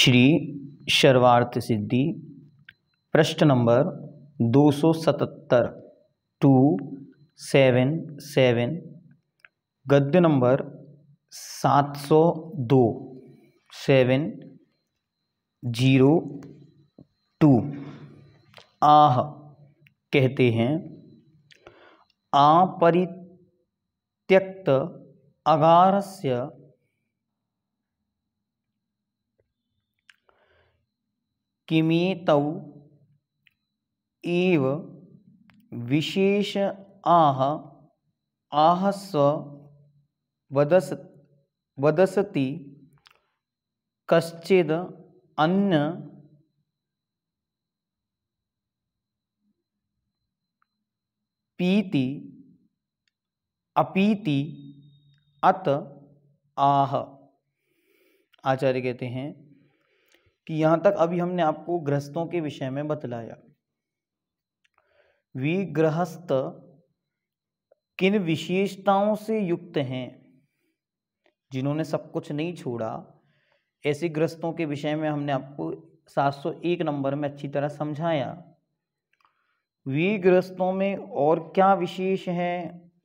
श्री शर्वार्थ सिद्धि पृष्ठ number 277 two seven seven गद्य number 702 seven zero two आह कहते हैं आपरित्यक्त अगारस्य किमेतौ एव विशेष आह आहस्व वदस वदसति कश्चिद अन्य पीति अपीति अत आह आचार्य कहते हैं कि यहाँ तक अभी हमने आपको गृहस्थों के विषय में बतलाया वी गृहस्थ किन विशेषताओं से युक्त हैं जिन्होंने सब कुछ नहीं छोड़ा ऐसे ग्रस्तों के विषय में हमने आपको 701 नंबर में अच्छी तरह समझाया वी ग्रस्तों में और क्या विशेष है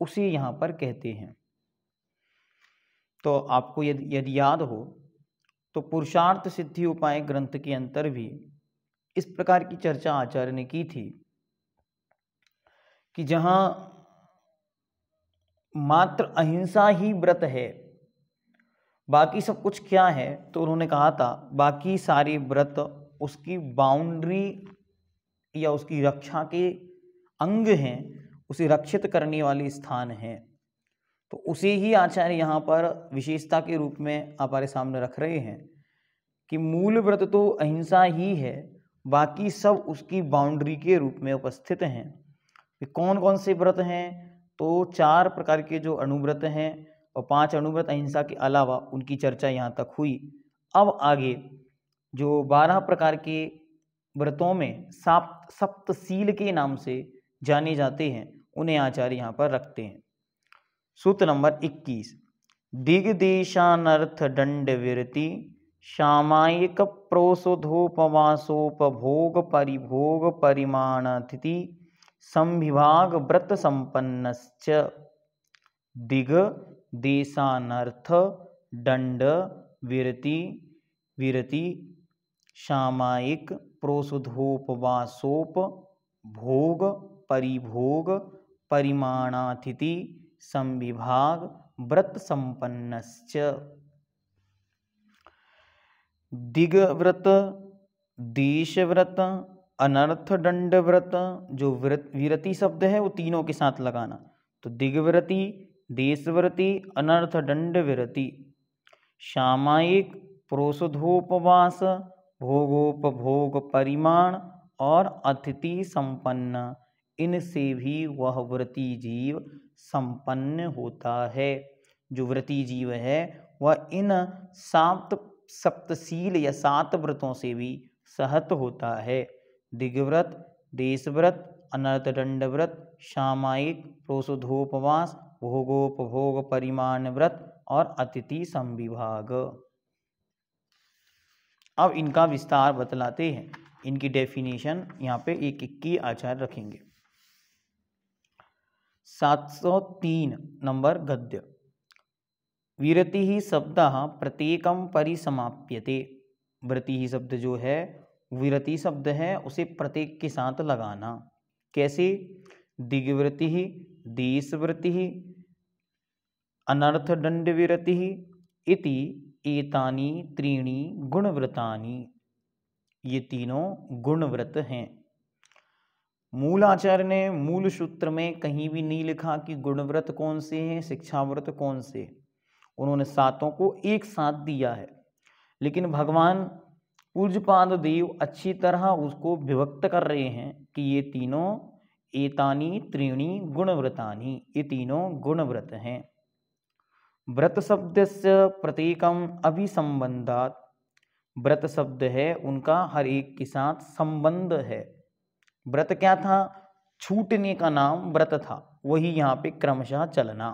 उसे यहाँ पर कहते हैं तो आपको यदि याद हो तो पुरुषार्थ सिद्धि उपाय ग्रंथ के अंतर भी इस प्रकार की चर्चा आचार्य ने की थी कि जहां मात्र अहिंसा ही व्रत है बाकी सब कुछ क्या है तो उन्होंने कहा था बाकी सारे व्रत उसकी बाउंड्री या उसकी रक्षा के अंग हैं उसे रक्षित करने वाले स्थान हैं तो उसी ही आचार्य यहाँ पर विशेषता के रूप में हमारे सामने रख रहे हैं कि मूल व्रत तो अहिंसा ही है बाकी सब उसकी बाउंड्री के रूप में उपस्थित हैं कि कौन कौन से व्रत हैं तो चार प्रकार के जो अनुव्रत हैं और पांच अनुव्रत अहिंसा के अलावा उनकी चर्चा यहाँ तक हुई अब आगे जो बारह प्रकार के व्रतों में साप्त सप्तशील के नाम से जाने जाते हैं उन्हें आचार्य यहाँ पर रखते हैं सूत्र नंबर 21 दिग्दिशानर्थ दंड विरति सामायिक प्रोषधोपवासोपभोग परिभोग परिमाण तिथि संविभाग व्रत संपन्न दिग देशानर्थ दंड विरति विरति सामायिक प्रोषधोपवासोप भोग परिभोग परिमाणातिथि संविभाग व्रत संपन्नश्च दिग्व्रत देशव्रत अनर्थ दंड व्रत जो व्रत विरति शब्द है वो तीनों के साथ लगाना तो दिग्व्रति देशव्रति अनर्थ दंड विरति सामायिक प्रोषधोपवास भोगोपभोग परिमाण और अतिथि संपन्न इनसे भी वह व्रती जीव संपन्न होता है जो व्रती जीव है वह इन सात सप्तशील या सात व्रतों से भी सहत होता है दिग्व्रत देशव्रत अनर्थ व्रत सामायिक प्रोषधोपवास भोगोपभोग परिमाण व्रत और अतिथि संविभाग अब इनका विस्तार बतलाते हैं इनकी डेफिनेशन यहाँ पे एक एक आचार रखेंगे 703 नंबर गद्य विरति ही शब्द प्रत्येक परिसमाप्यते व्रति ही शब्द जो है विरति शब्द है उसे प्रत्येक के साथ लगाना कैसे दिग्वृति ही देशवृत्ति ही अनर्थ दंड विरति ही इति एतानी त्रीणी गुणव्रतानी ये तीनों गुणव्रत हैं मूल आचार्य ने मूल सूत्र में कहीं भी नहीं लिखा कि गुणव्रत कौन से हैं व्रत कौन से उन्होंने सातों को एक साथ दिया है लेकिन भगवान पूजपाद देव अच्छी तरह उसको विभक्त कर रहे हैं कि ये तीनों एतानी त्रीणी गुणव्रतानी ये तीनों गुणव्रत हैं व्रत शब्द से प्रत्येकम अभिसंबंधात व्रत शब्द है उनका हर एक के साथ संबंध है व्रत क्या था छूटने का नाम व्रत था वही यहां पे क्रमशः चलना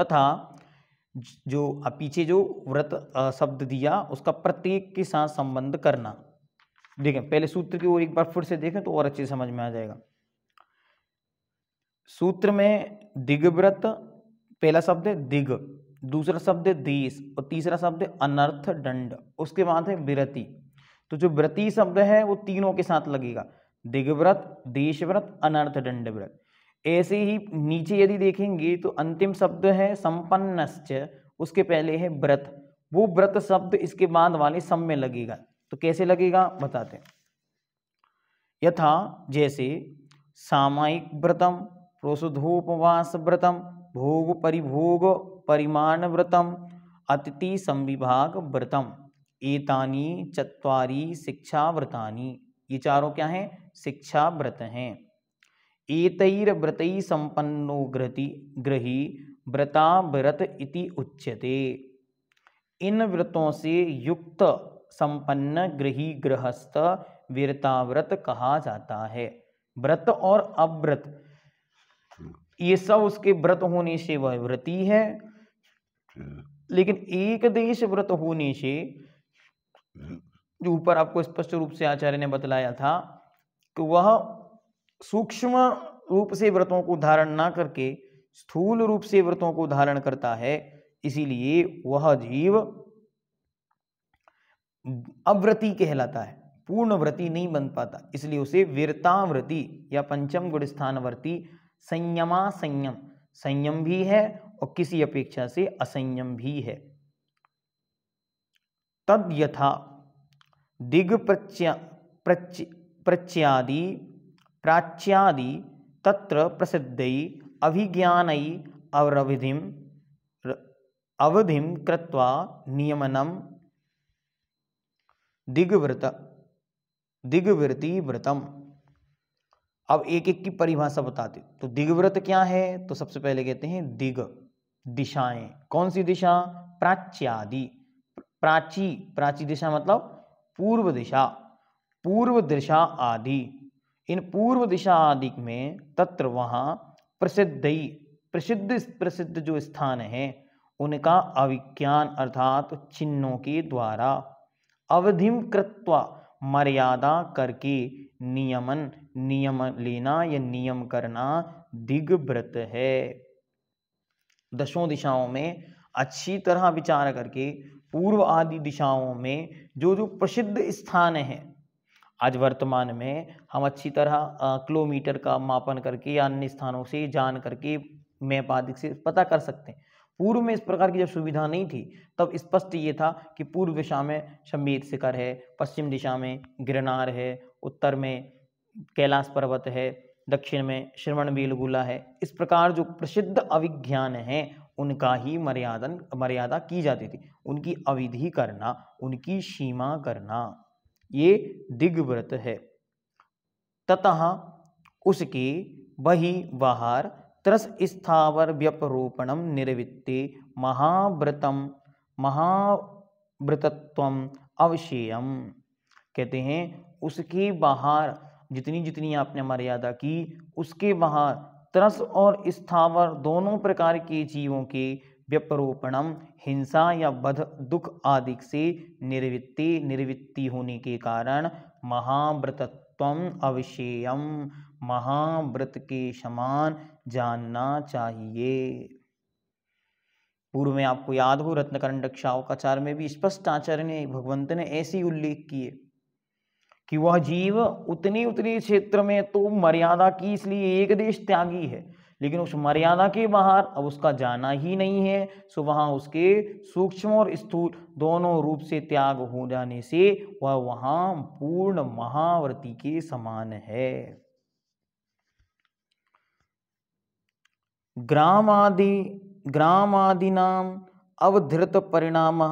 तथा जो पीछे जो व्रत शब्द दिया उसका प्रत्येक के साथ संबंध करना देखें पहले सूत्र की ओर एक बार फिर से देखें तो और अच्छे समझ में आ जाएगा सूत्र में दिग्व्रत पहला शब्द है दिग दूसरा शब्द है देश और तीसरा शब्द है अनर्थ दंड उसके बाद है विरति तो जो व्रती शब्द है वो तीनों के साथ लगेगा दिग्व्रत देशव्रत अनर्थ दंड व्रत ऐसे ही नीचे यदि देखेंगे तो अंतिम शब्द है संपन्नश्च उसके पहले है व्रत वो व्रत शब्द इसके बाद वाले सम में लगेगा तो कैसे लगेगा बताते यथा जैसे सामायिक व्रतम प्रोषधोपवास व्रतम भोग परिभोग परिमाण व्रतम अतिथि संविभाग व्रतम एतानी शिक्षा व्रता ये चारों क्या हैं व्रत हैं एतैर्व्रतई संपन्नो ग्रति ग्रही व्रता व्रत इति उच्यते इन व्रतों से युक्त संपन्न ग्रही गृहस्थ वीरताव्रत कहा जाता है व्रत और अव्रत ये सब उसके व्रत होने से वह व्रती है लेकिन एक देश व्रत होने से जो ऊपर आपको स्पष्ट रूप से आचार्य ने बतलाया था कि वह सूक्ष्म रूप से व्रतों को धारण ना करके स्थूल रूप से व्रतों को धारण करता है इसीलिए वह जीव अव्रति कहलाता है पूर्ण व्रति नहीं बन पाता इसलिए उसे वीरताव्रति या पंचम गुण स्थानवर्ती संयमा संयम संयम भी है और किसी अपेक्षा से असंयम भी है तद यथा दिग प्रच्या प्रच प्रच्यादि प्राच्यादि तत्र प्रसिद्ध अभिज्ञान अवरवधि अवधि कृत्वा नियमनम दिग्वृत दिग्वृति व्रतम अब एक एक की परिभाषा बताते तो दिग्व्रत क्या है तो सबसे पहले कहते हैं दिग दिशाएं कौन सी दिशा प्राच्यादि प्राची प्राची दिशा मतलब पूर्व दिशा पूर्व दिशा आदि इन पूर्व दिशा आदि में तत्र वहाँ प्रसिद्धि प्रसिद्ध प्रसिद्ध जो स्थान है उनका अविज्ञान अर्थात चिन्हों के द्वारा अवधिम कृत्वा मर्यादा करके नियमन नियम लेना या नियम करना दिग्व्रत है दसों दिशाओं में अच्छी तरह विचार करके पूर्व आदि दिशाओं में जो जो प्रसिद्ध स्थान हैं आज वर्तमान में हम अच्छी तरह किलोमीटर का मापन करके या अन्य स्थानों से जान करके मैप आदि से पता कर सकते हैं पूर्व में इस प्रकार की जब सुविधा नहीं थी तब स्पष्ट ये था कि पूर्व दिशा में शम्बीर शिखर है पश्चिम दिशा में गिरनार है उत्तर में कैलाश पर्वत है दक्षिण में श्रवण बेलगुला है इस प्रकार जो प्रसिद्ध अभिज्ञान हैं उनका ही मर्यादन मर्यादा की जाती थी उनकी अविधि करना उनकी सीमा करना ये दिग्व्रत है तथा उसके बही बाहर त्रस स्थावर व्यपरूपणम निर्वृत्ति महाव्रतम महाव्रतत्व अवशेयम कहते हैं उसके बाहर जितनी जितनी आपने मर्यादा की उसके बाहर त्रस और स्थावर दोनों प्रकार के जीवों के व्यपरोपणम हिंसा या बध दुख आदि से निर्वृत्ति निर्वृत्ति होने के कारण महाव्रतत्व अवशेय महाव्रत के समान जानना चाहिए पूर्व में आपको याद हो रत्नकरण रक्षाओं का चार में भी स्पष्ट आचार्य ने भगवंत ने ऐसी उल्लेख किए कि वह जीव उतनी उतनी क्षेत्र में तो मर्यादा की इसलिए एक देश त्यागी है लेकिन उस मर्यादा के बाहर अब उसका जाना ही नहीं है सो वहाँ उसके सूक्ष्म और स्थूल दोनों रूप से त्याग हो जाने से वह वहाँ पूर्ण महाव्रती के समान है ग्राम ग्राम आदि आदि नाम अवधृत परिणाम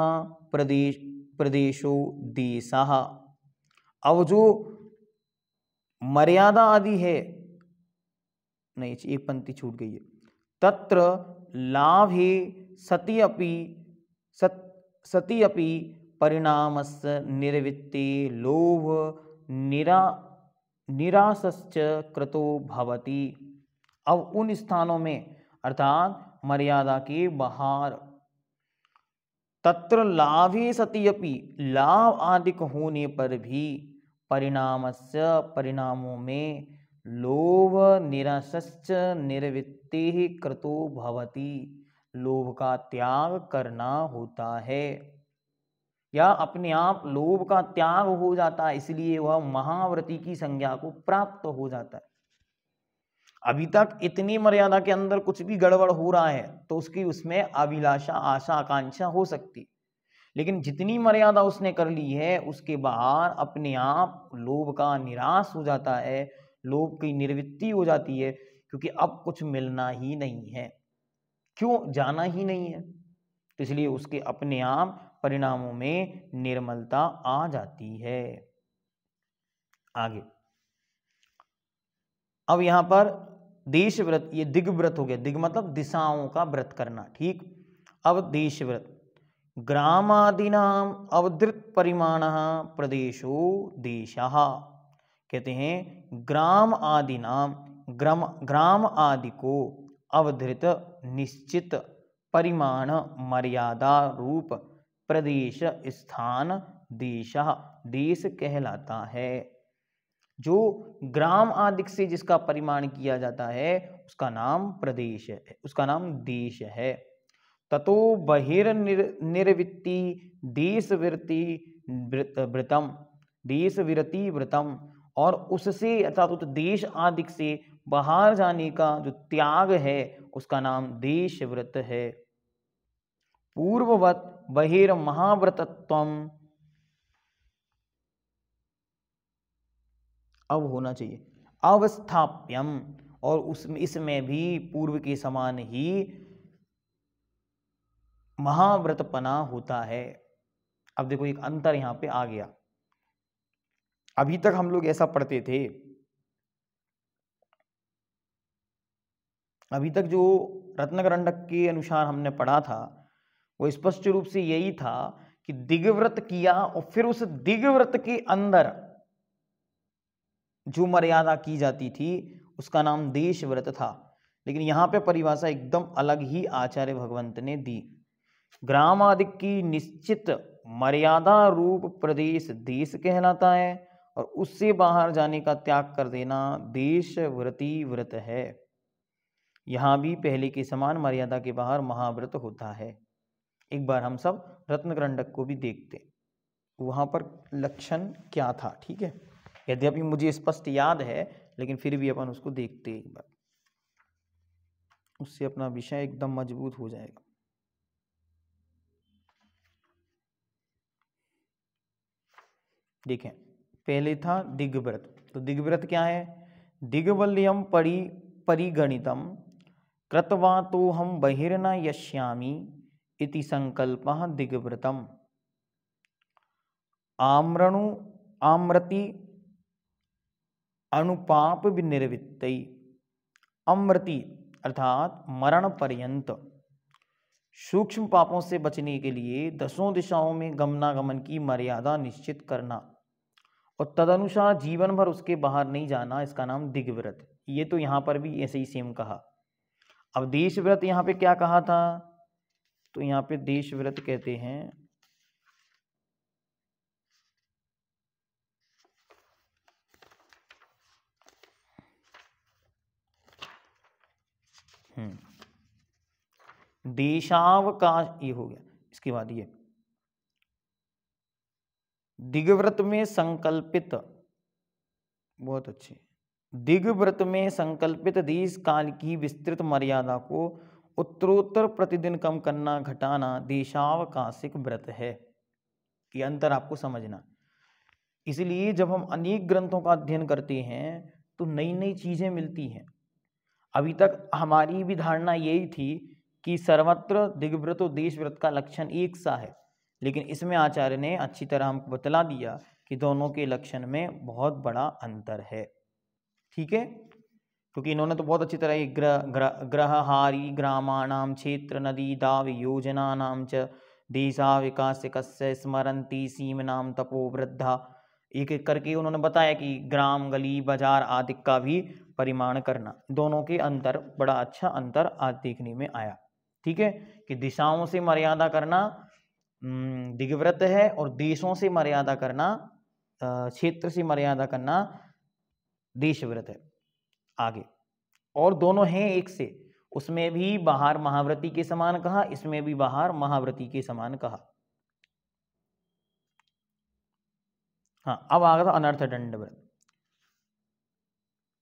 प्रदेश प्रदेशो देशा अब जो मर्यादा आदि है नहीं एक पंक्ति छूट गई है तत्र ही सती अपि सत सती अपि परिणाम निर्वृत्ति लोभ निरा निराशश्च कृतो भवती अब उन स्थानों में अर्थात मर्यादा के बाहर तत्र लाभे सति अपि लाभ आदिक होने पर भी से परिणामों में लोभ निरसच निर्वृत्ति कृतो भवती लोभ का त्याग करना होता है या अपने आप लोभ का त्याग हो जाता है इसलिए वह महाव्रति की संज्ञा को प्राप्त हो जाता है अभी तक इतनी मर्यादा के अंदर कुछ भी गड़बड़ हो रहा है तो उसकी उसमें अभिलाषा आशा आकांक्षा हो सकती है लेकिन जितनी मर्यादा उसने कर ली है उसके बाहर अपने आप लोभ का निराश हो जाता है लोभ की निर्वृत्ति हो जाती है क्योंकि अब कुछ मिलना ही नहीं है क्यों जाना ही नहीं है तो इसलिए उसके अपने आप परिणामों में निर्मलता आ जाती है आगे अब यहाँ पर देश व्रत ये दिग्व्रत हो गया दिग मतलब दिशाओं का व्रत करना ठीक अब देश व्रत ग्रामादीना अवधृत परिमाण प्रदेशो देश कहते हैं ग्राम आदि नाम ग्राम ग्राम आदि को अवधृत निश्चित परिमाण मर्यादा रूप प्रदेश स्थान देश देश कहलाता है जो ग्राम आदि से जिसका परिमाण किया जाता है उसका नाम प्रदेश है उसका नाम देश है ततो बहिर्निर्वृत्ति देशवृत्ति व्रतम देशवृत्ति व्रतम और उससे अर्थात उस देश आदि से बाहर जाने का जो त्याग है उसका नाम देशव्रत है पूर्ववत बहिर् महाव्रतत्व अब होना चाहिए अवस्थाप्यम और उसमें इसमें भी पूर्व के समान ही महाव्रतपना होता है अब देखो एक अंतर यहाँ पे आ गया अभी तक हम लोग ऐसा पढ़ते थे अभी तक जो रत्नकरंडक के अनुसार हमने पढ़ा था वो स्पष्ट रूप से यही था कि दिग्व्रत किया और फिर उस दिग्व्रत के अंदर जो मर्यादा की जाती थी उसका नाम देश व्रत था लेकिन यहां पे परिभाषा एकदम अलग ही आचार्य भगवंत ने दी ग्राम आदि की निश्चित मर्यादा रूप प्रदेश देश कहलाता है और उससे बाहर जाने का त्याग कर देना देश व्रति व्रत है यहाँ भी पहले के समान मर्यादा के बाहर महाव्रत होता है एक बार हम सब रत्नकरंडक को भी देखते वहाँ पर लक्षण क्या था ठीक है यद्यपि मुझे स्पष्ट याद है लेकिन फिर भी अपन उसको देखते एक बार उससे अपना विषय एकदम मजबूत हो जाएगा देखें पहले था दिग्व्रत तो दिग्व्रत क्या है दिग्वल्यम परि परिगणितम कृतवा तो हम बहिर्ना यश्यामी इति संकल्प दिग्व्रतम आम्रणु आम्रति अनुपाप विनिर्वृत्त अमृति अर्थात मरण पर्यंत सूक्ष्म पापों से बचने के लिए दसों दिशाओं में गमनागमन की मर्यादा निश्चित करना और तदनुसार जीवन भर उसके बाहर नहीं जाना इसका नाम दिग्व्रत ये तो यहाँ पर भी ऐसे ही सेम कहा अब देश व्रत यहाँ पे क्या कहा था तो यहाँ पे देश व्रत कहते हैं हम्म, देशावकाश ये हो गया इसके बाद ये दिग्व्रत में संकल्पित बहुत अच्छी दिग्व्रत में संकल्पित देश काल की विस्तृत मर्यादा को उत्तरोत्तर प्रतिदिन कम करना घटाना देशावकाशिक व्रत है ये अंतर आपको समझना इसलिए जब हम अनेक ग्रंथों का अध्ययन करते हैं तो नई नई चीज़ें मिलती हैं अभी तक हमारी भी धारणा यही थी कि सर्वत्र दिग्व्रत और देश व्रत का लक्षण एक सा है लेकिन इसमें आचार्य ने अच्छी तरह हमको बतला दिया कि दोनों के लक्षण में बहुत बड़ा अंतर है ठीक है क्योंकि इन्होंने तो बहुत अच्छी तरह ये ग्रह ग्रह हारी ग्रामाणाम क्षेत्र नदी दाव योजना नाम च देशा विकास कस्य स्मरंती सीम नाम तपो वृद्धा एक एक करके उन्होंने बताया कि ग्राम गली बाजार आदि का भी परिमाण करना दोनों के अंतर बड़ा अच्छा अंतर आज देखने में आया ठीक है कि दिशाओं से मर्यादा करना दिग्व्रत है और देशों से मर्यादा करना क्षेत्र से मर्यादा करना देशव्रत है आगे और दोनों हैं एक से उसमें भी बाहर महाव्रती के समान कहा इसमें भी बाहर महाव्रती के समान कहा हाँ अब आ गया था अनर्थ दंड व्रत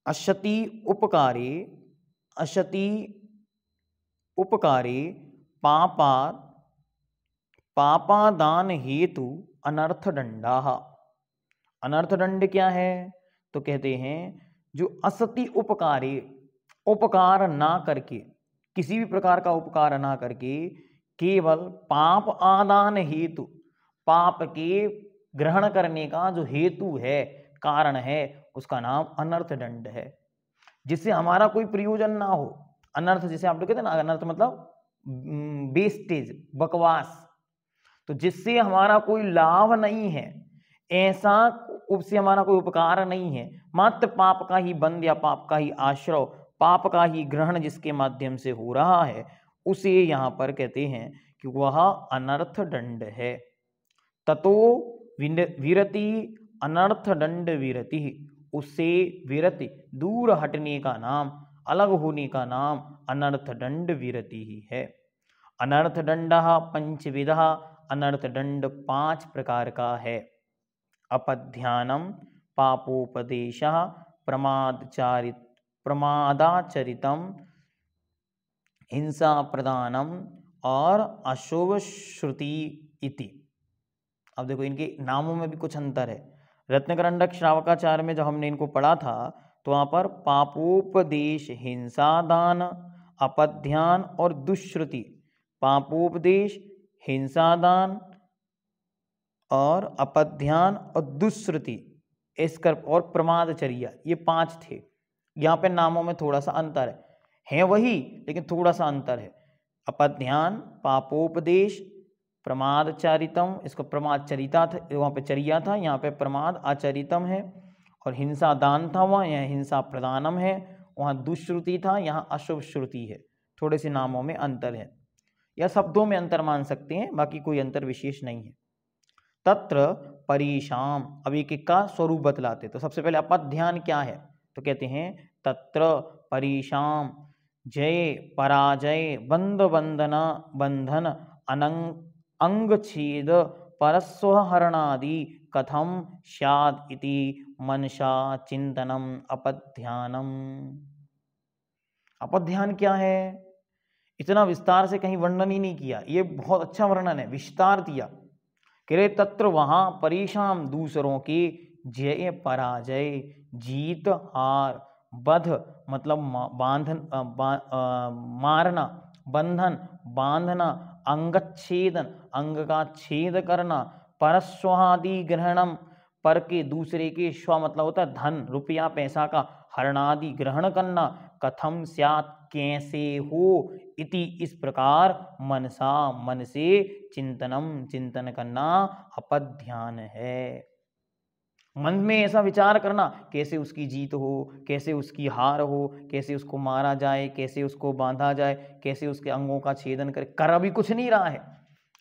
अशति उपकारी अशति उपकारी पापा पापादान हेतु अनर्थ दंडा अनर्थ दंड क्या है तो कहते हैं जो असति उपकारी उपकार ना करके किसी भी प्रकार का उपकार ना करके केवल पाप आदान हेतु पाप के ग्रहण करने का जो हेतु है कारण है उसका नाम अनर्थ दंड है जिससे हमारा कोई प्रयोजन ना हो अनर्थ जिसे आप लोग कहते हैं ना अनर्थ मतलब बेस्टेज बकवास तो जिससे हमारा कोई लाभ नहीं है ऐसा उससे हमारा कोई उपकार नहीं है मात्र पाप का ही बंद या पाप का ही आश्रय पाप का ही ग्रहण जिसके माध्यम से हो रहा है उसे यहाँ पर कहते हैं कि वह अनर्थ दंड है ततो विरति अनर्थ दंड विरति उससे विरति दूर हटने का नाम अलग होने का नाम अनर्थ दंड विरति ही है अनर्थ दंड पंचविधा अनर्थ दंड पांच प्रकार का है अपध्यानम पापोपदेश प्रमादचारित प्रमादाचरितम हिंसा प्रदानम और अशुभ श्रुति इति अब देखो इनके नामों में भी कुछ अंतर है रत्नकरंडक श्रावकाचार्य में जब हमने इनको पढ़ा था तो वहाँ पर पापोपदेश हिंसा दान अपध्यान और दुश्रुति पापोपदेश हिंसादान और अपध्यान और दुश्रुति स्कर्प और प्रमादचर्या ये पांच थे यहाँ पे नामों में थोड़ा सा अंतर है हैं वही लेकिन थोड़ा सा अंतर है अपध्यान पापोपदेश प्रमादचरितम इसको प्रमादचरिता था वहाँ पे चरिया था यहाँ पे प्रमाद आचरितम है और हिंसा दान था वहाँ यहाँ हिंसा प्रदानम है वहाँ दुश्रुति था यहाँ अशुभ श्रुति है थोड़े से नामों में अंतर है या शब्दों में अंतर मान सकते हैं बाकी कोई अंतर विशेष नहीं है तत्र परिशाम अब एक एक का स्वरूप बतलाते तो सबसे पहले अपद ध्यान क्या है तो कहते हैं तत्र परिशाम जय पराजय बंद बंदना बंधन अनंग अंग छेद परस्वहरणादि कथम स्याद इति मनसा चिंतनम अपध्यानम अपध्यान क्या है इतना विस्तार से कहीं वर्णन ही नहीं किया ये बहुत अच्छा वर्णन है विस्तार दिया कि तत्र वहाँ परेशान दूसरों के जय पराजय जीत हार बध मतलब बांधन बा, आ, मारना बंधन बांधना अंगच्छेदन अंग का छेद करना परस्वादि ग्रहणम पर के दूसरे के स्व मतलब होता है धन रुपया पैसा का हरणादि ग्रहण करना कथम स्यात कैसे हो इति इस प्रकार मनसा मन से चिंतनम चिंतन करना अपध्यान है मन में ऐसा विचार करना कैसे उसकी जीत हो कैसे उसकी हार हो कैसे उसको मारा जाए कैसे उसको बांधा जाए कैसे उसके अंगों का छेदन करे कर अभी कुछ नहीं रहा है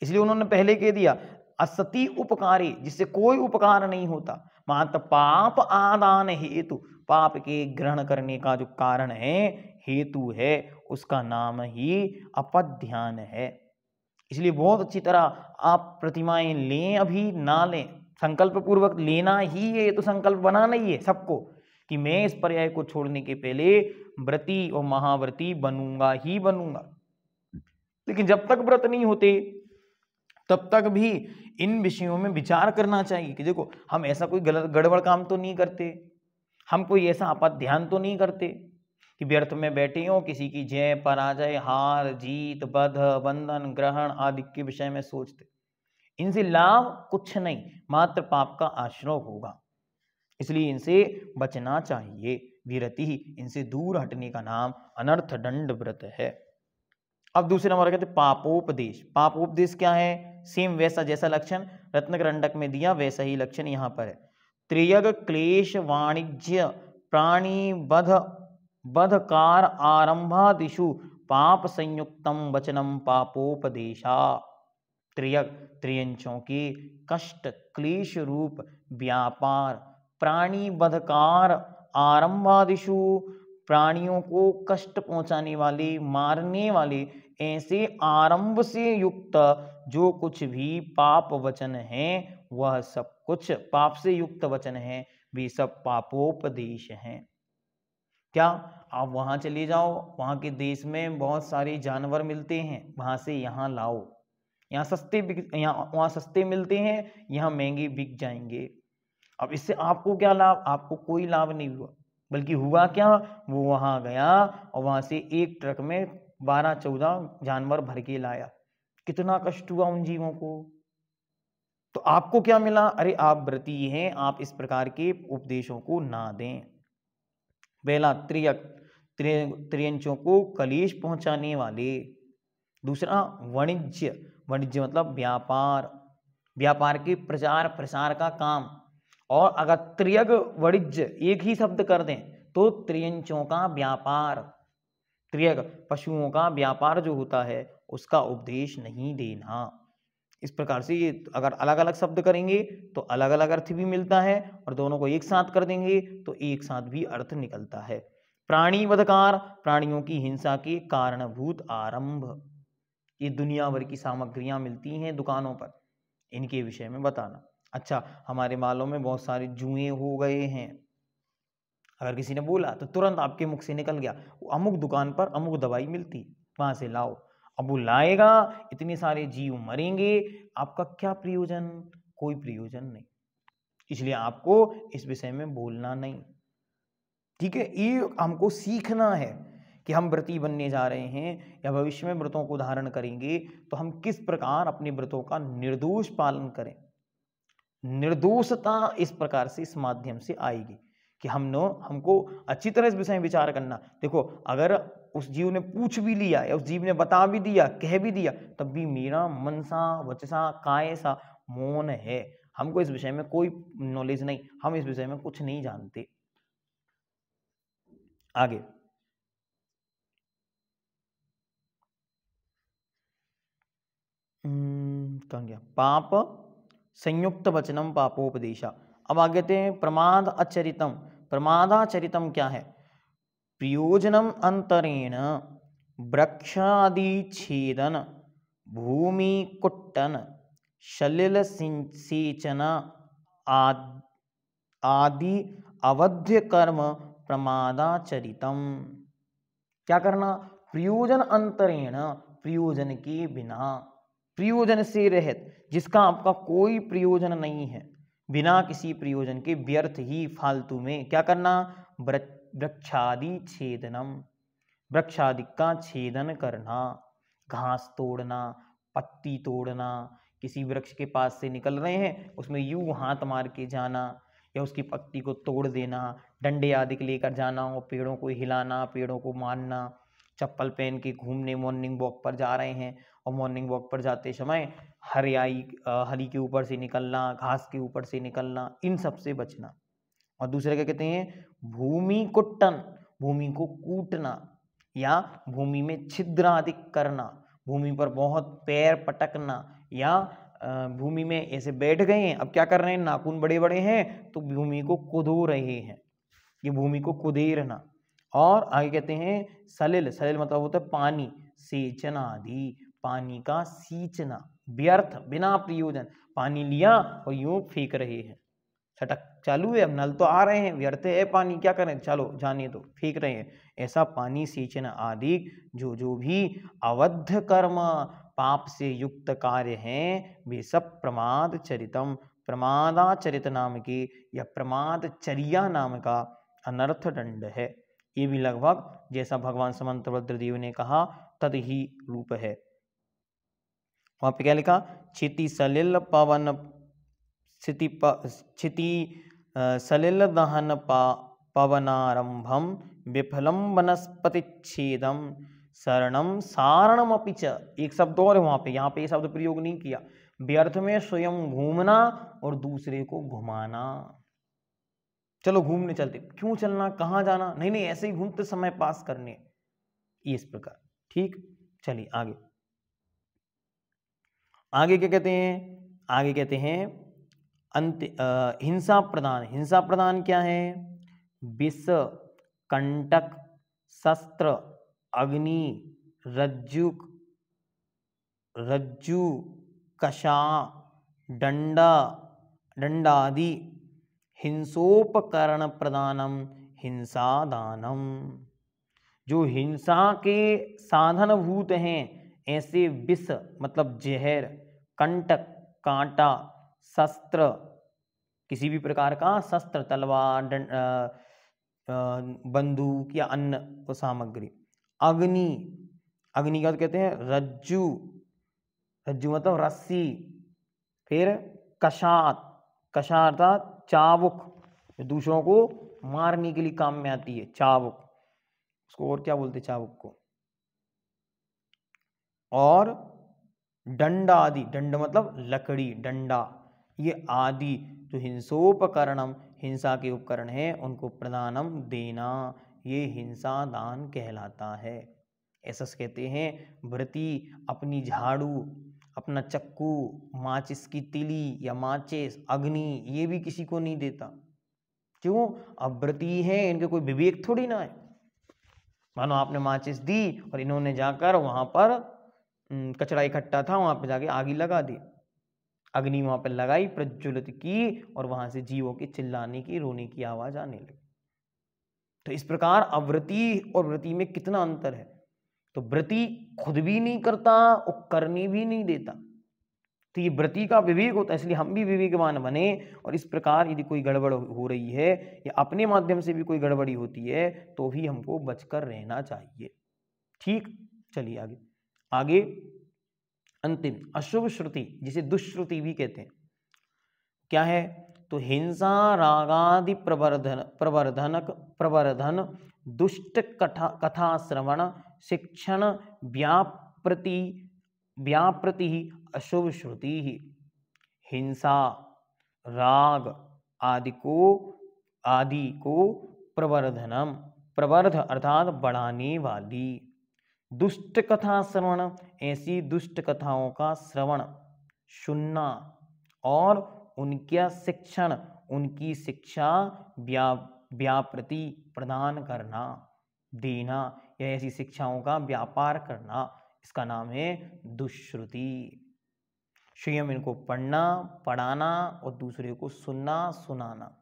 इसलिए उन्होंने पहले कह दिया असती उपकारी जिससे कोई उपकार नहीं होता मात पाप आदान हेतु पाप के ग्रहण करने का जो कारण है हेतु है उसका नाम ही अपध्यान है इसलिए बहुत अच्छी तरह आप प्रतिमाएं लें अभी ना लें संकल्प पूर्वक लेना ही है ये तो संकल्प बनाना ही है सबको कि मैं इस पर्याय को छोड़ने के पहले व्रति और महाव्रती बनूंगा ही बनूंगा लेकिन जब तक व्रत नहीं होते तब तक भी इन विषयों में विचार करना चाहिए कि देखो हम ऐसा कोई गलत गड़बड़ काम तो नहीं करते हम कोई ऐसा आपात ध्यान तो नहीं करते कि व्यर्थ में बैठे हों किसी की जय पराजय हार जीत बध बंधन ग्रहण आदि के विषय में सोचते इनसे लाभ कुछ नहीं मात्र पाप का आश्रय होगा इसलिए इनसे बचना चाहिए विरति इनसे दूर हटने का नाम अनर्थ दंड व्रत है अब दूसरे नंबर कहते पापोपदेश पापोपदेश क्या है सेम वैसा जैसा लक्षण रत्नग्रंडक में दिया वैसा ही लक्षण यहाँ पर है त्रियग क्लेश वाणिज्य प्राणी बध बधकार आरंभादिशु पाप संयुक्तम वचनम पापोपदेशा त्रियग त्रियंचों की कष्ट क्लेश रूप व्यापार प्राणी बधकार आरंभादिशु प्राणियों को कष्ट पहुंचाने वाले मारने वाले ऐसे आरंभ से युक्त जो कुछ भी पाप वचन हैं वह सब कुछ पाप से युक्त वचन है वे सब पापोपदेश हैं क्या आप वहां चले जाओ वहां के देश में बहुत सारे जानवर मिलते हैं वहां से यहाँ लाओ यहाँ सस्ते बिक यहाँ वहाँ सस्ते मिलते हैं यहाँ महंगे बिक जाएंगे अब इससे आपको क्या लाभ आपको कोई लाभ नहीं हुआ बल्कि हुआ क्या वो वहां गया और वहां से एक ट्रक में बारह चौदह जानवर भर के लाया कितना कष्ट हुआ उन जीवों को तो आपको क्या मिला अरे आप व्रती हैं आप इस प्रकार के उपदेशों को ना दें पहला त्रियक त्रियंचों को कलेश पहुंचाने वाले दूसरा वाणिज्य वाणिज्य मतलब व्यापार व्यापार के प्रचार प्रसार का काम और अगर त्रियग वाणिज्य एक ही शब्द कर दें तो त्रियंचों का व्यापार त्रियग पशुओं का व्यापार जो होता है उसका उपदेश नहीं देना इस प्रकार से ये अगर अलग अलग शब्द करेंगे तो अलग अलग अर्थ भी मिलता है और दोनों को एक साथ कर देंगे तो एक साथ भी अर्थ निकलता है प्राणी वधकार प्राणियों की हिंसा के कारणभूत आरंभ ये दुनिया भर की सामग्रियां मिलती हैं दुकानों पर इनके विषय में बताना अच्छा हमारे मालों में बहुत सारे जुए हो गए हैं अगर किसी ने बोला तो तुरंत आपके मुख से निकल गया अमुक दुकान पर अमुक दवाई मिलती वहां से लाओ अब वो लाएगा इतने सारे जीव मरेंगे आपका क्या प्रयोजन कोई प्रयोजन नहीं इसलिए आपको इस विषय में बोलना नहीं ठीक है ये हमको सीखना है कि हम व्रती बनने जा रहे हैं या भविष्य में व्रतों को धारण करेंगे तो हम किस प्रकार अपने व्रतों का निर्दोष पालन करें निर्दोषता इस प्रकार से इस माध्यम से आएगी कि हम नो हमको अच्छी तरह इस विषय में विचार करना देखो अगर उस जीव ने पूछ भी लिया या उस जीव ने बता भी दिया कह भी दिया तब भी मेरा मनसा वचसा कायसा मौन है हमको इस विषय में कोई नॉलेज नहीं हम इस विषय में कुछ नहीं जानते आगे कहा गया पाप संयुक्त वचनम पापोपदेशा अब आगे थे प्रमाद अचरितम प्रमादाचरितम क्या है प्रयोजनम अंतरेण वृक्षादि छेदन भूमि कुट्टन शलिल सिंचना आदि अवध्य कर्म प्रमादाचरितम क्या करना प्रयोजन अंतरेण प्रयोजन के बिना प्रयोजन से रहित जिसका आपका कोई प्रयोजन नहीं है बिना किसी प्रयोजन के व्यर्थ ही फालतू में क्या करना वृक्षादि छेदनम वृक्षादि का छेदन करना घास तोड़ना पत्ती तोड़ना किसी वृक्ष के पास से निकल रहे हैं उसमें यूं हाथ मार के जाना या उसकी पत्ती को तोड़ देना डंडे आदि के लेकर जाना और पेड़ों को हिलाना पेड़ों को मारना चप्पल पहन के घूमने मॉर्निंग वॉक पर जा रहे हैं और मॉर्निंग वॉक पर जाते समय हरियाई हरी के ऊपर से निकलना घास के ऊपर से निकलना इन सब से बचना और दूसरे क्या कहते हैं भूमि को टन भूमि को कूटना या भूमि में छिद्र आदि करना भूमि पर बहुत पैर पटकना या भूमि में ऐसे बैठ गए हैं अब क्या कर रहे हैं नाखून बड़े बड़े हैं तो भूमि को कुदो रहे हैं ये भूमि को कुदेरना और आगे कहते हैं सलिल सलिल मतलब होता है पानी सेचना आदि पानी का सींचना व्यर्थ बिना प्रयोजन पानी लिया और यूं फेंक रहे हैं छटक चालू है अब नल तो आ रहे हैं व्यर्थ है पानी क्या करें चलो जाने दो फेंक रहे हैं ऐसा पानी सींचना आदि जो जो भी अवध कर्म पाप से युक्त कार्य हैं वे सब प्रमाद चरितम प्रमादाचरित नाम की या प्रमाद चरिया नाम का अनर्थ दंड है ये भी लगभग जैसा भगवान समंतभद्र देव ने कहा तद ही रूप है वहाँ पे क्या लिखा क्षिति सलिल पवन क्षिति क्षिति सलिल दहन पा पवनारंभम विफलम वनस्पति छेदम शरणम सारणम अपिच एक शब्द और है वहाँ पे यहाँ पे ये शब्द प्रयोग नहीं किया व्यर्थ में स्वयं घूमना और दूसरे को घुमाना चलो घूमने चलते क्यों चलना कहाँ जाना नहीं नहीं ऐसे ही घूमते समय पास करने इस प्रकार ठीक चलिए आगे आगे क्या कहते हैं आगे कहते हैं अंत हिंसा प्रदान हिंसा प्रदान क्या है विष कंटक शस्त्र अग्नि रज्जुक रज्जु कषा डंडा डंडादि हिंसोपकरण प्रदानम हिंसा दानम जो हिंसा के साधनभूत हैं ऐसे विष मतलब जहर कंटक कांटा शस्त्र किसी भी प्रकार का शस्त्र तलवार बंदूक या अन्य तो सामग्री अग्नि अग्नि का तो कहते हैं रज्जू रज्जू मतलब रस्सी फिर कशात कशा अर्थात चावुक दूसरों को मारने के लिए काम में आती है चावुक उसको और क्या बोलते हैं चावुक को और डंडा आदि डंड मतलब लकड़ी डंडा ये आदि जो हिंसोपकरणम हिंसा के उपकरण हैं उनको प्रदानम देना ये हिंसा दान कहलाता है ऐसा कहते हैं व्रती अपनी झाड़ू अपना चक्कू माचिस की तिली या माचिस अग्नि ये भी किसी को नहीं देता क्यों अब व्रती हैं इनके कोई विवेक थोड़ी ना है मानो आपने माचिस दी और इन्होंने जाकर वहाँ पर कचरा इकट्ठा था वहां पर जाके आग ही लगा दी अग्नि वहां पर लगाई प्रज्वलित की और वहां से जीवों के चिल्लाने की रोने की आवाज़ आने लगी तो इस प्रकार अवृति और व्रति में कितना अंतर है तो व्रति खुद भी नहीं करता और करने भी नहीं देता तो ये व्रति का विवेक होता है इसलिए हम भी विवेकवान बने और इस प्रकार यदि कोई गड़बड़ हो रही है या अपने माध्यम से भी कोई गड़बड़ी होती है तो भी हमको बचकर रहना चाहिए ठीक चलिए आगे आगे अंतिम अशुभ श्रुति जिसे दुश्रुति भी कहते हैं क्या है तो हिंसा रागादि प्रवर्धन प्रवर्धनक प्रवर्धन दुष्ट कथा कथा श्रवण शिक्षण व्याप्रति व्याप्रति अशुभ श्रुति ही हिंसा राग आदि को आदि को प्रवर्धनम प्रवर्ध अर्थात बढ़ाने वाली दुष्ट कथा श्रवण ऐसी दुष्ट कथाओं का श्रवण सुनना और उनका शिक्षण उनकी शिक्षा व्या व्याप्रति प्रदान करना देना या ऐसी शिक्षाओं का व्यापार करना इसका नाम है दुश्रुति स्वयं इनको पढ़ना पढ़ाना और दूसरे को सुनना सुनाना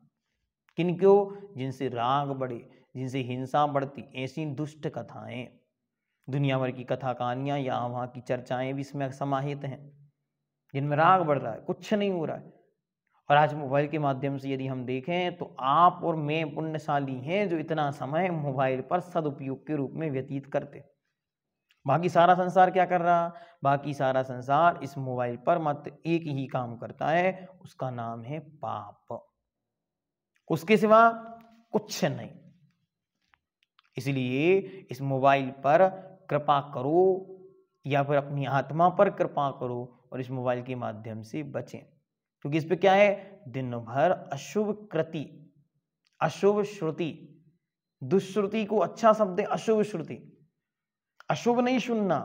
किनको जिनसे राग बढ़े जिनसे हिंसा बढ़ती ऐसी दुष्ट कथाएं दुनिया भर की कथा कहानियाँ या वहाँ की चर्चाएं भी इसमें समाहित हैं जिनमें राग बढ़ रहा है कुछ नहीं हो रहा है और आज मोबाइल के माध्यम से यदि हम देखें तो आप और मैं पुण्यशाली हैं जो इतना समय मोबाइल पर सदुपयोग के रूप में व्यतीत करते बाकी सारा संसार क्या कर रहा बाकी सारा संसार इस मोबाइल पर मात्र एक ही काम करता है उसका नाम है पाप उसके सिवा कुछ नहीं इसलिए इस मोबाइल पर कृपा करो या फिर अपनी आत्मा पर कृपा करो और इस मोबाइल के माध्यम से बचें क्योंकि इस पर क्या है दिन भर अशुभ कृति अशुभ श्रुति दुश्रुति को अच्छा शब्द है अशुभ श्रुति अशुभ नहीं सुनना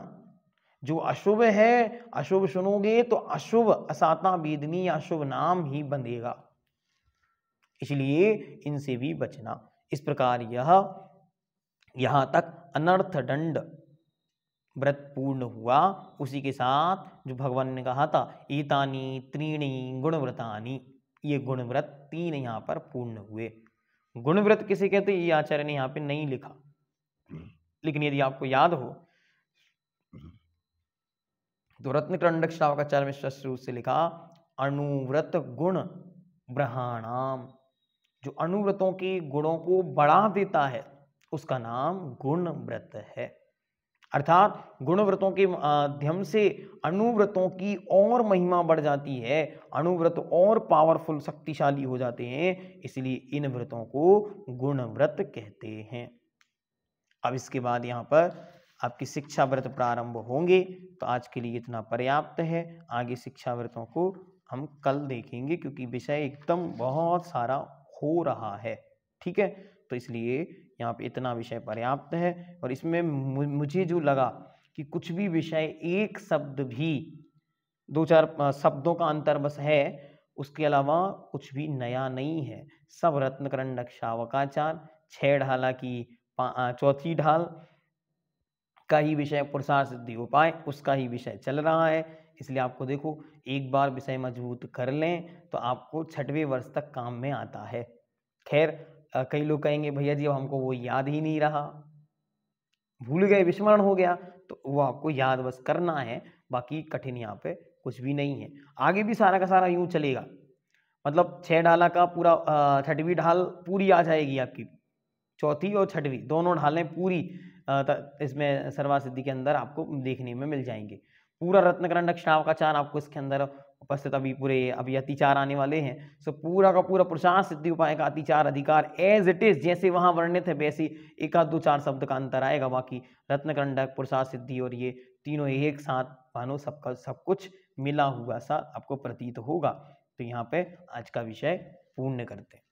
जो अशुभ है अशुभ सुनोगे तो अशुभ असाता वेदनी अशुभ नाम ही बंधेगा इसलिए इनसे भी बचना इस प्रकार यह यहां तक अनर्थ दंड व्रत पूर्ण हुआ उसी के साथ जो भगवान ने कहा था ईतानी त्रीणी गुणव्रतानी ये गुणव्रत तीन यहाँ पर पूर्ण हुए गुणव्रत किसे कहते ये आचार्य ने यहाँ पे नहीं लिखा हम्म। लेकिन यदि आपको याद हो हम्म। तो रत्नकरण दक्षिणावकाचार्य स्पष्ट रूप से लिखा अणुव्रत गुण ब्रहाणाम जो अणुव्रतों के गुणों को बढ़ा देता है उसका नाम गुण व्रत है अर्थात गुणव्रतों के माध्यम से अनुव्रतों की और महिमा बढ़ जाती है अनुव्रत और पावरफुल शक्तिशाली हो जाते हैं इसलिए इन व्रतों को गुणव्रत कहते हैं अब इसके बाद यहाँ पर आपकी शिक्षा व्रत प्रारंभ होंगे तो आज के लिए इतना पर्याप्त है आगे शिक्षा व्रतों को हम कल देखेंगे क्योंकि विषय एकदम बहुत सारा हो रहा है ठीक है तो इसलिए यहाँ पे इतना विषय पर्याप्त है और इसमें मुझे जो लगा कि कुछ भी विषय एक शब्द भी दो चार शब्दों का अंतर बस है उसके अलावा कुछ भी नया नहीं है सब रत्नकरण नक्षावकाचार छः ढाला की चौथी ढाल का ही विषय पुरुषार्थ सिद्धि उपाय उसका ही विषय चल रहा है इसलिए आपको देखो एक बार विषय मजबूत कर लें तो आपको छठवें वर्ष तक काम में आता है खैर कई लोग कहेंगे भैया जी अब हमको वो याद ही नहीं रहा भूल गए विस्मरण हो गया तो वो आपको याद बस करना है बाकी कठिन यहाँ पे कुछ भी नहीं है आगे भी सारा का सारा यूँ चलेगा मतलब छः ढाला का पूरा छठवीं ढाल पूरी आ जाएगी आपकी चौथी और छठवीं दोनों ढालें पूरी इसमें सर्वा सिद्धि के अंदर आपको देखने में मिल जाएंगे पूरा रत्नकरण दक्षिणाव का चार आपको इसके अंदर उपस्थित अभी पूरे अभी अतिचार आने वाले हैं सो पूरा का पूरा प्रशांत सिद्धि उपाय का अतिचार अधिकार एज इट इज जैसे वहां वर्णित है वैसे एकाध दो चार शब्द का अंतर आएगा बाकी रत्नकंडक प्रसाद सिद्धि और ये तीनों एक साथ मानो सबका सब कुछ मिला हुआ सा आपको प्रतीत होगा तो यहाँ पे आज का विषय पूर्ण करते हैं